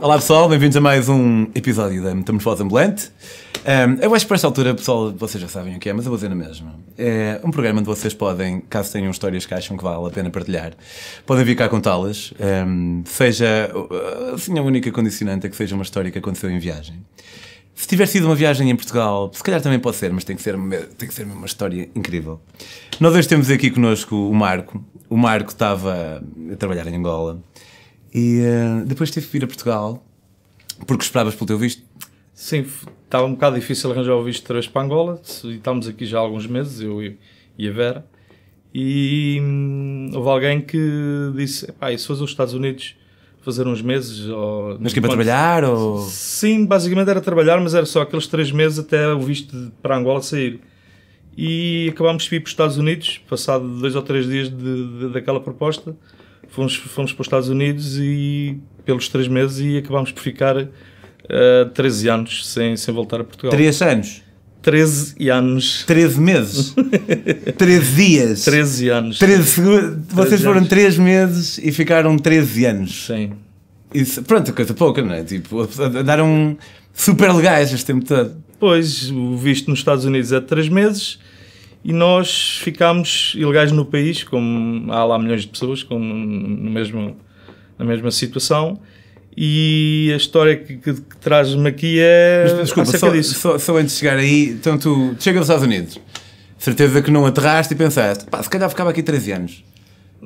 Olá pessoal, bem-vindos a mais um episódio da Metamorfose Ambulante. Um, eu acho que para esta altura, pessoal, vocês já sabem o que é, mas eu vou dizer na mesma. É um programa onde vocês podem, caso tenham histórias que acham que vale a pena partilhar, podem vir cá contá-las. Um, seja, ah, assim, a única condicionante é que seja uma história que aconteceu em viagem. Se tiver sido uma viagem em Portugal, se calhar também pode ser, mas tem que ser, tem que ser uma história incrível. Nós hoje temos aqui connosco o Marco. O Marco estava a trabalhar em Angola e uh, depois teve que vir a Portugal porque esperavas pelo teu visto. Sim, estava um bocado difícil arranjar o visto de três para Angola e estávamos aqui já há alguns meses, eu e a Vera. E hum, houve alguém que disse: e se fosse os Estados Unidos fazer uns meses. Ou, mas que é para trabalhar? Ou... Sim, basicamente era trabalhar, mas era só aqueles três meses até o visto para Angola sair. E acabámos de ir para os Estados Unidos, passado dois ou três dias de, de, daquela proposta, fomos, fomos para os Estados Unidos e pelos três meses e acabámos por ficar uh, eh, 13 anos sem, sem voltar a Portugal. 13 anos? 13 anos. 13 meses? 13 dias? 13 anos. 13, vocês foram 3 meses e ficaram 13 anos. Sim. Isso, pronto, coisa pouca, não é? Tipo, andaram super legais este tempo todo. Pois, o visto nos Estados Unidos é de 3 meses e nós ficámos ilegais no país, como há lá milhões de pessoas, como no mesmo, na mesma situação. E a história que, que, que traz-me aqui é. Mas, desculpa, só, disso. Só, só antes de chegar aí, então tu chegas aos Estados Unidos, certeza que não aterraste e pensaste, pá, se calhar ficava aqui 13 anos.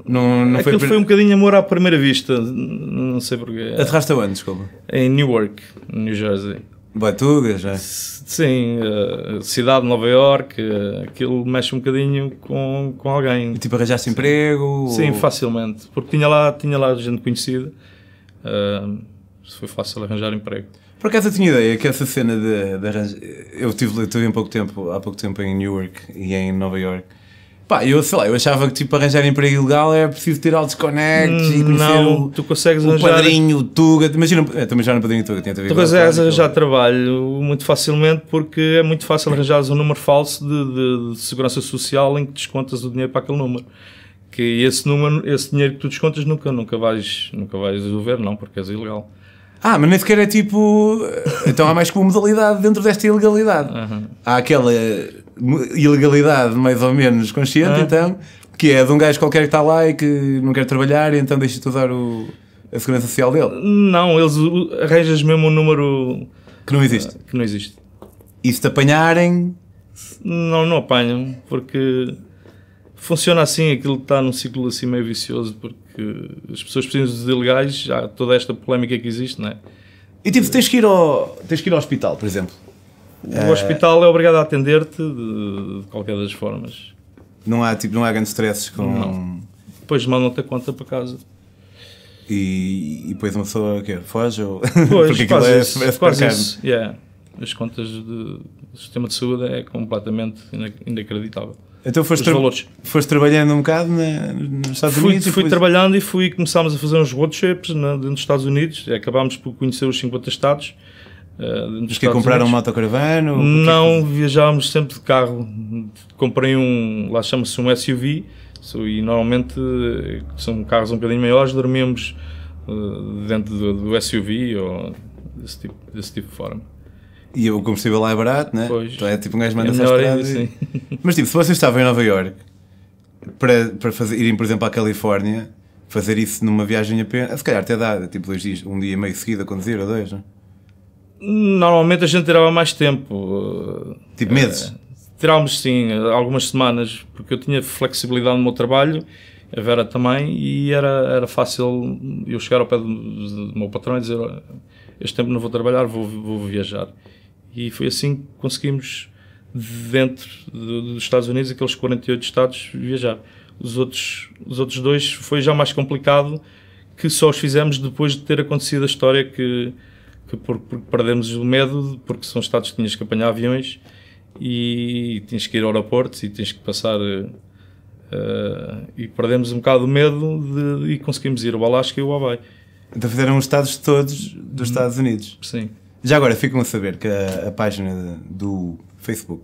Não, não Aquilo foi, foi um bocadinho amor à primeira vista, não sei porquê. Aterraste aonde, desculpa? Em Newark, New Jersey. Batugas, já, Sim, uh, cidade de Nova Iorque, uh, aquilo mexe um bocadinho com, com alguém. E tipo, arranjaste emprego? Sim, ou... facilmente, porque tinha lá, tinha lá gente conhecida ah, se foi fácil arranjar emprego. Por acaso eu tinha ideia que essa cena de, de arranjar. Eu tive, tive um pouco tempo, há pouco tempo em Newark e em Nova York. Pá, eu sei lá, eu achava que tipo arranjar emprego ilegal era é preciso ter altos connects e hum, conhecer não, o, tu consegues o arranjar... padrinho, o Tuga. Imagina, eu eh, também já no padrinho Tuga, tinha Tu consegues arranjar trabalho muito facilmente porque é muito fácil arranjar um número falso de, de, de segurança social em que descontas o dinheiro para aquele número que esse número, esse dinheiro que tu descontas nunca, nunca vais, nunca vais resolver não, porque és ilegal. Ah, mas nem sequer é tipo. Eh, então há mais que uma modalidade dentro desta ilegalidade. Uhum. Há aquela eh, ilegalidade mais ou menos consciente, uhum. então, que é de um gajo qualquer que está lá e que não quer trabalhar, e então deixa-te usar o, a segurança social dele. Não, eles arranjas mesmo um número. Que não existe. Eh, que não existe. E se te apanharem. Não, não apanham, porque funciona assim, aquilo está num ciclo assim meio vicioso, porque as pessoas precisam de ilegais, há toda esta polémica que existe, não é? E tipo, tens que ir ao, tens que ir ao hospital, por exemplo. O é... hospital é obrigado a atender-te de, de, qualquer das formas. Não há, tipo, não há grandes stresses com. Não. Depois mandam-te a conta para casa. E, e depois uma pessoa que foge ou. Pois, Porque aquilo é, isso, é quase isso. Yeah. As contas do sistema de saúde é completamente inacreditável. Então foste, tra valores. foste trabalhando um bocado na, nos Estados fui, Unidos? Fui depois... trabalhando e fui começámos a fazer uns road trips dentro dos Estados Unidos. Acabámos por conhecer os 50 estados. Uh, Mas que é compraram um autocaravana? É Não, porque... viajávamos sempre de carro. Comprei um, lá chama-se um SUV, e normalmente eh, são carros um bocadinho maiores, dormíamos uh, dentro do, do, SUV ou desse tipo, desse tipo de forma. E o combustível lá é barato, né? Pois. Então é tipo um gajo manda é melhor Mas tipo, se vocês estavam em Nova York para, para fazer, irem, por exemplo, à Califórnia, fazer isso numa viagem apenas, se calhar até dá, tipo dois dias, um dia e meio seguido a conduzir ou dois, não? Normalmente a gente tirava mais tempo. Eh, tipo meses? É, eh, tirávamos sim, algumas semanas, porque eu tinha flexibilidade no meu trabalho, a Vera também, e era, era fácil eu chegar ao pé do, do meu patrão e dizer: este tempo não vou trabalhar, vou, vou viajar. E foi assim que conseguimos, dentro dos Estados Unidos, aqueles 48 estados, viajar. Os outros, os outros dois foi já mais complicado, que só os fizemos depois de ter acontecido a história que, que por, por, perdemos o medo, porque são estados que tinhas que apanhar aviões e tinhas que ir ao aeroporto e tinhas que passar. Uh, e perdemos um bocado o medo de, e conseguimos ir ao Alasca e ao Hawaii. Então fizeram os estados todos dos hum. Estados Unidos. Sim. Já agora ficam a saber que a, a página do Facebook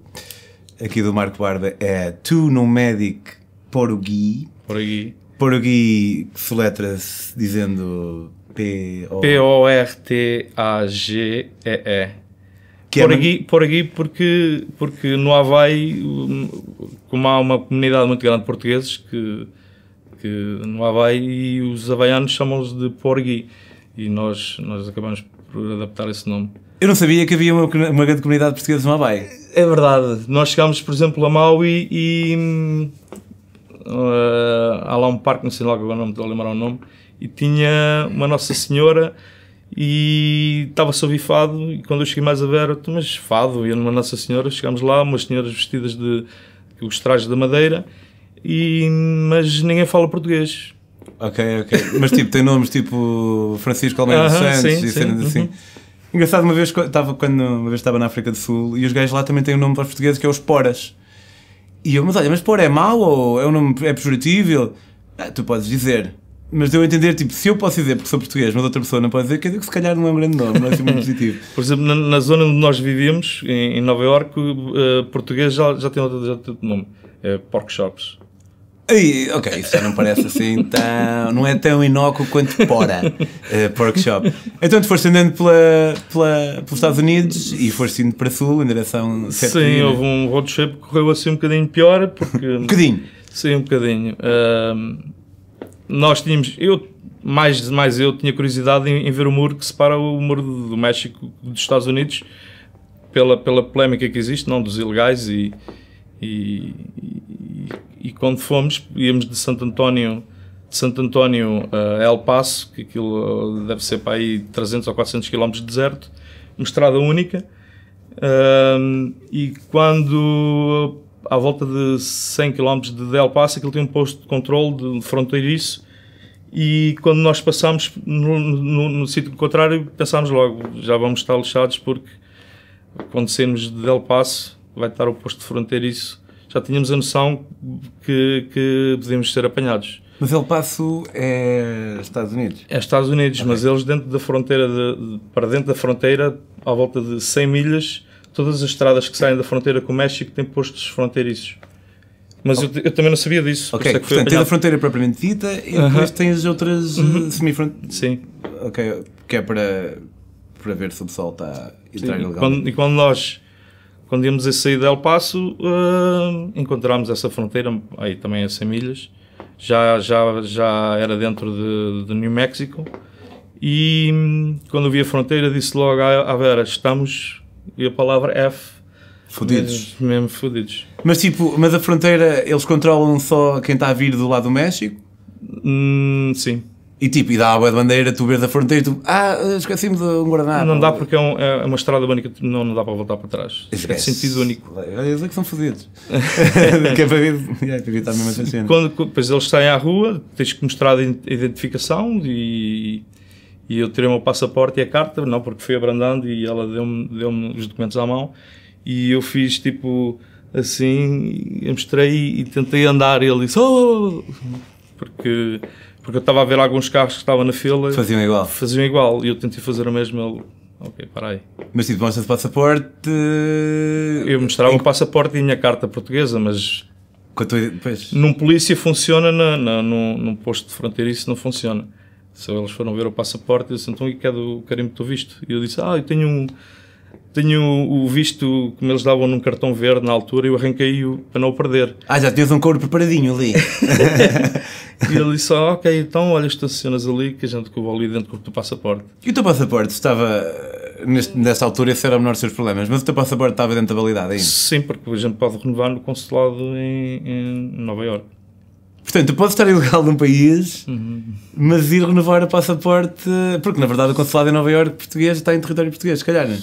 aqui do Marco Barba é Tu Nomadic Porugui. Porugui. Porugui que se -se dizendo P-O-R-T-A-G-E-E. -E. É Porugui, Porugui porque, porque no Havaí, hum, como há uma comunidade muito grande de portugueses que que no Havaí os havaianos chamam-os de porgui e nós, nós acabamos por adaptar esse nome. Eu não sabia que havia uma, uma grande comunidade portuguesa no Havaí. É verdade. Nós chegámos, por exemplo, a Maui e. Uh, há lá um parque, não sei logo é agora não me estou a lembrar o nome, e tinha uma Nossa Senhora e estava sob fado. E quando eu cheguei mais a ver, mas fado, e uma Nossa Senhora, chegámos lá, umas senhoras vestidas de, de os trajes da madeira e, mas ninguém fala português. Ok, ok. Mas tipo, tem nomes tipo Francisco Almeida uh -huh, Santos sim, e cenas assim. Uhum. Engraçado, uma vez, estava, quando, uma vez estava na África do Sul e os gajos lá também têm um nome para os portugueses que é os Poras. E eu, mas olha, mas Pora é mau ou é um nome é pejorativo? Ah, tu podes dizer. Mas deu a entender, tipo, se eu posso dizer porque sou português, mas outra pessoa não pode dizer, quer dizer que se calhar não é um grande nome, não é assim muito positivo. Por exemplo, na, na, zona onde nós vivíamos, em, em Nova Iorque, uh, eh, português já, já tem outro, já tem outro nome: é Pork Shops. E, ok, isso já não parece assim tão. não é tão inócuo quanto Pora, uh, eh, shop. Então tu foste andando pela, pela, pelos Estados Unidos e foste indo para Sul, em direção certa. Sim, houve um road trip que correu assim um bocadinho pior. Porque, um bocadinho? Sim, um bocadinho. Uh, nós tínhamos. Eu, mais, mais eu, tinha curiosidade em, em ver o muro que separa o muro do México dos Estados Unidos pela, pela polémica que existe, não dos ilegais e, e e quando fomos, íamos de Santo António de Santo António eh, a El Paso, que aquilo eh, deve ser para aí 300 ou 400 km de deserto, uma estrada única. Um, ehm, e quando, à volta de 100 km de El Paso, aquilo tem um posto de controle de fronteiriço. E quando nós passámos no, no, no sítio contrário, pensámos logo: já vamos estar lixados, porque quando saímos de El Paso, vai estar o posto de fronteiriço já tínhamos a noção que, que podíamos ser apanhados. Mas ele passo é Estados Unidos? É Estados Unidos, okay. mas eles dentro da fronteira, de, para dentro da fronteira, à volta de 100 milhas, todas as estradas que saem da fronteira com o México têm postos fronteiriços. Mas eu, eu, também não sabia disso. Ok, por é portanto, tem a fronteira propriamente dita e depois tem as outras eh, uh uhum. semifronteiras. Sim. Ok, que é para, para ver se o pessoal está a entrar ilegal. E quando, e quando nós quando íamos a sair de El Paso, uh, encontramos essa fronteira, aí também a 100 milhas, já, já, já era dentro de, de New Mexico. E hum, quando vi a fronteira, disse logo à, à Vera: estamos, e a palavra F Fudidos. Mesmo, fudidos. Mas tipo, mas a fronteira, eles controlam só quem está a vir do lado do México? Hum, sim. E tipo, e dá água de bandeira, tu vês da fronteira, tu, ah, esqueci-me de um guardanapo. Não dá porque é, um, é uma estrada única, não, não dá para voltar para trás. É Esquece. É sentido único. Eles é que são fodidos. que é, é para evitar mesmo essa cena. Quando, pois eles saem à rua, tens que mostrar a identificação e, e eu tirei o meu passaporte e a carta, não, porque fui abrandando e ela deu-me deu os documentos à mão e eu fiz tipo assim, eu mostrei e tentei andar e ele disse, oh! Porque porque eu estava a ver alguns carros que estavam na fila. Faziam igual. Faziam igual. E eu tentei fazer o mesmo. Ele, ok, para aí. Mas tipo, mostras de passaporte. Eh, eu mostrava o em... um passaporte e a minha carta portuguesa, mas. Quanto... Pois. Num polícia funciona, na, na, num, num posto de fronteira isso não funciona. Só eles foram ver o passaporte e disseram, então, e que é do carimbo do visto? E eu disse, ah, eu tenho um, tenho o visto como eles davam num cartão verde na altura e eu arranquei-o para não o perder. Ah, já tinhas um couro preparadinho ali. E ele disse: ah, Ok, então olha estacionas ali que a gente que eu vou ali dentro do passaporte. E o teu passaporte estava. Neste, nessa altura, esse era o menor dos seus problemas, mas o teu passaporte estava dentro da validade ainda? É Sim, porque a gente pode renovar no consulado em, em Nova Iorque. Portanto, pode estar ilegal num país, uhum. mas ir renovar o passaporte. Porque na verdade o consulado em Nova Iorque português está em território português, se calhar, não é?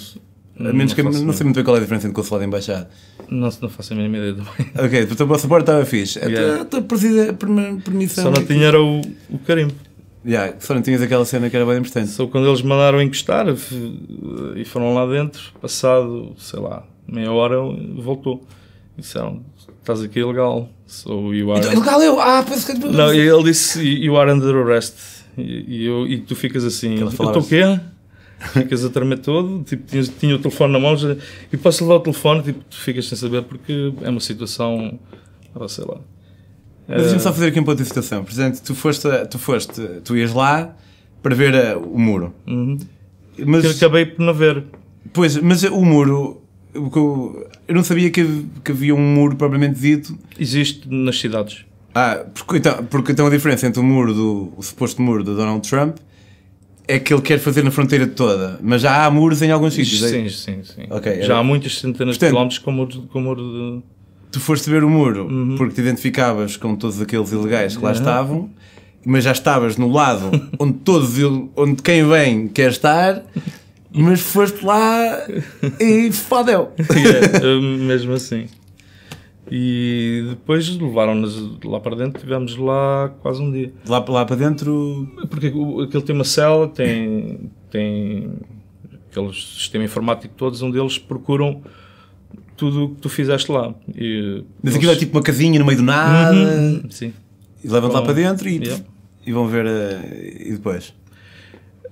A menos não que não sei muito bem qual é a diferença entre consulado e embaixada. Não, não faço a mínima ideia também. Ok, o teu passaporte estava fixe. Yeah. A tua, permissão. Só não é tinha era o, o carimbo. Yeah, só não tinhas aquela cena que era bem importante. Só quando eles mandaram encostar e foram lá dentro, passado, sei lá, meia hora, voltou. disseram: Estás aqui ilegal. Sou you are. Então, ilegal eu? Ah, penso é que. Não, ele disse: You are under arrest. E, e, eu, e tu ficas assim: Eu estou assim. o quê? Ficas a tremer todo, tipo, tinha, tinha o telefone na mão já, e posso levar o telefone, tipo, tu ficas sem saber porque é uma situação, ah, sei lá. Mas deixa-me só ah, fazer aqui um ponto de situação. Por exemplo, tu foste, tu foste, tu ias lá para ver ah, o muro. Uhum. Mas, eu acabei por não ver. Pois, mas o muro, eu, não sabia que, que havia um muro propriamente dito. Existe nas cidades. Ah, porque então, porque então a diferença entre o muro do o suposto muro do Donald Trump é que ele quer fazer na fronteira toda, mas já há muros em alguns sítios. É sim, sim, sim. Okay, já era... há muitas centenas Portanto, de quilómetros com muro, com muro de. Tu foste ver o muro uhum. porque te identificavas com todos aqueles ilegais que lá uhum. estavam, mas já estavas no lado onde todos onde quem vem quer estar, mas foste lá e fodeu. Yeah, mesmo assim. E depois levaram-nos lá para dentro, tivemos lá quase um dia. Lá, lá para dentro? Porque aquilo tem uma cela, tem, tem aquele sistema informático todos, onde eles procuram tudo o que tu fizeste lá. E Mas eles... aquilo é tipo uma casinha no meio do nada. Uhum, sim. E levam Bom, lá então, para dentro e, yeah. e vão ver. Eh, e depois?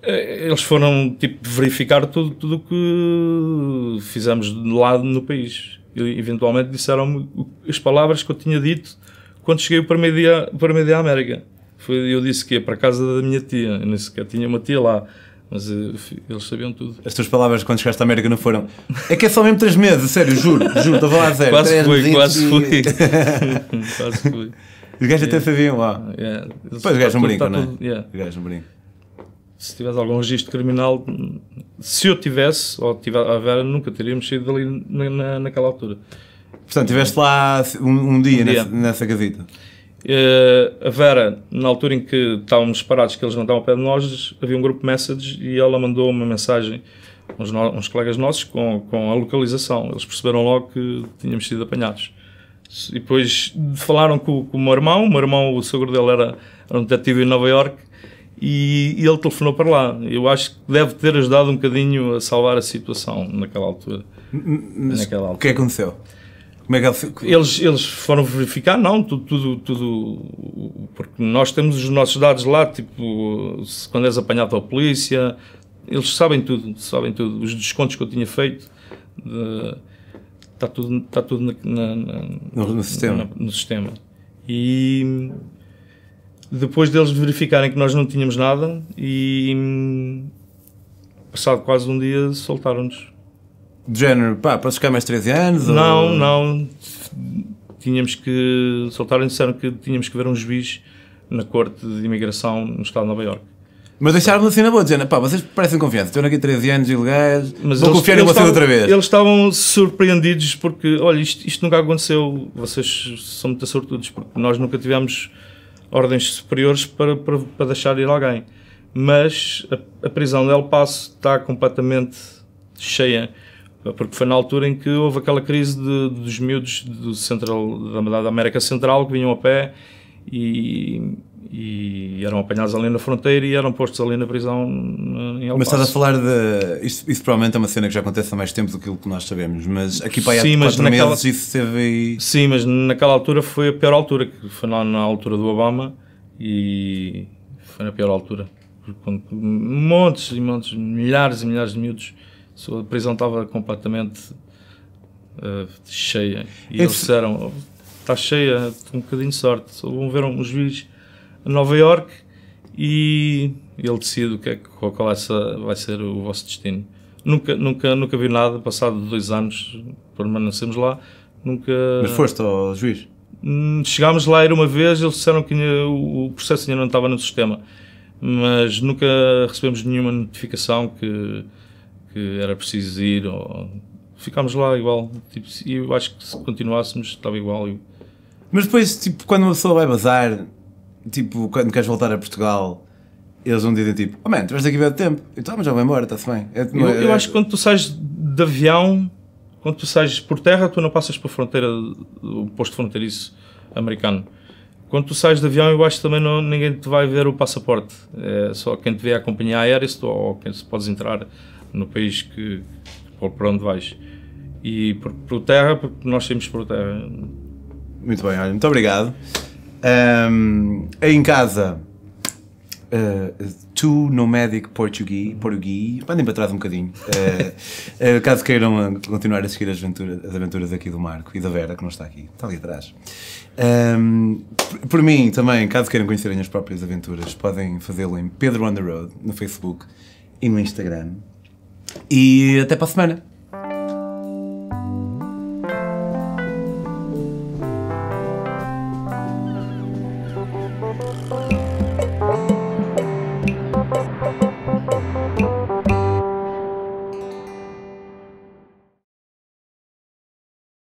Eh, eles foram tipo verificar tudo o que fizemos lá no país e eventualmente disseram-me as palavras que eu tinha dito quando cheguei para primeiro dia, para primeiro dia América. Foi, eu disse que ia para a casa da minha tia, nem sequer tinha uma tia lá. Mas eh, eles sabiam tudo. As tuas palavras quando chegaste à América não foram. É que é só mesmo três meses, sério, juro, juro, estava lá a zero. Quase fui, quase fui. quase fui. Os gajos yeah. até sabiam lá. Yeah. Eles pois os gajos não tá brincam, não é? Tá os gajos não brincam se tivesse algum registro criminal, se eu tivesse, ou tivesse, a Vera, nunca teríamos saído dali na, na, naquela altura. Portanto, estiveste lá um, um, dia, um dia. Nessa, nessa, casita? Uh, a Vera, na altura em que estávamos parados, que eles não estavam ao pé de nós, havia um grupo message e ela mandou uma mensagem a uns, uns, colegas nossos com, com a localização. Eles perceberam logo que tínhamos sido apanhados. E depois falaram com, com o meu irmão, o meu irmão, o sogro dele era, era um detetive em Nova York e, e, ele telefonou para lá. Eu acho que deve ter ajudado um bocadinho a salvar a situação naquela altura. Mas naquela altura. o que é aconteceu? Como é que eles, eles foram verificar, não, tudo, tudo, tudo, porque nós temos os nossos dados lá, tipo, quando és apanhado pela polícia, eles sabem tudo, sabem tudo. Os descontos que eu tinha feito, está tudo, está tudo na, na, na, no, no, sistema. no sistema. E depois deles verificarem que nós não tínhamos nada e hum, passado quase um dia soltaram-nos. De género, pá, para ficar mais 13 anos? Não, ou... não. Tínhamos que. soltaram disseram que tínhamos que ver um juiz na corte de imigração no estado de Nova Iorque. Mas deixaram-me assim na boa, dizendo, pá, vocês parecem confiantes, estão aqui 13 anos ilegais, Mas vou eles, confiar eles em vocês estavam, outra vez. Eles estavam surpreendidos porque, olha, isto, isto nunca aconteceu, vocês são muito sortudos, porque nós nunca tivemos ordens superiores para, para, para deixar ir alguém. Mas a, a prisão de El Paso está completamente cheia porque foi na altura em que houve aquela crise de, dos miúdos do central, da, da América Central que vinham a pé e, e eram apanhados ali na fronteira e eram postos ali na prisão em El Mas estás a falar de. Isso, isso, provavelmente é uma cena que já acontece há mais tempo do que o que nós sabemos, mas aqui para aí há quatro naquela, meses isso teve. Sim, mas naquela altura foi a pior altura, que foi na, na altura do Obama e foi na pior altura. Quando montes e montes, milhares e milhares de miúdos, a prisão estava completamente uh, cheia. E Esse... É eles disseram: oh, está cheia, com um bocadinho de sorte, vão ver uns vídeos a Nova York e ele decide o que é, qual é essa, vai ser o vosso destino. Nunca, nunca, nunca vi nada, passado dois anos permanecemos lá, nunca... Mas foste ao juiz? Hum, chegámos lá era uma vez, eles disseram que o processo ainda não estava no sistema, mas nunca recebemos nenhuma notificação que, que era preciso ir, ou... ficámos lá igual, tipo, eu acho que se continuássemos estava igual. Eu... Mas depois, tipo, quando uma pessoa vai bazar, tipo, quando queres voltar a Portugal, eles um dia dizem tipo, oh man, tu vais daqui ver tempo. Eu estou, tá, mas já vou embora, está-se bem. É, tipo eu, é, eu, acho que quando tu sais de avião, quando tu sais por terra, tu não passas pela fronteira, o posto fronteiriço americano. Quando tu sais de avião, eu acho que também não, ninguém te vai ver o passaporte. É só quem te vê é a companhia aérea se tu, ou quem se podes entrar no país que, para onde vais. E por, por terra, porque nós saímos por terra. Muito bem, olha, muito obrigado. Um, em casa, uh, ah, Two Nomadic Portuguese, Portuguese, mandem para trás um bocadinho, uh, uh, caso queiram continuar a seguir as aventuras, as aventuras aqui do Marco e da Vera, que não está aqui, está ali atrás. Um, por mim também, caso queiram conhecerem as próprias aventuras, podem fazê-lo em Pedro on the Road, no Facebook e no Instagram. E até para a semana!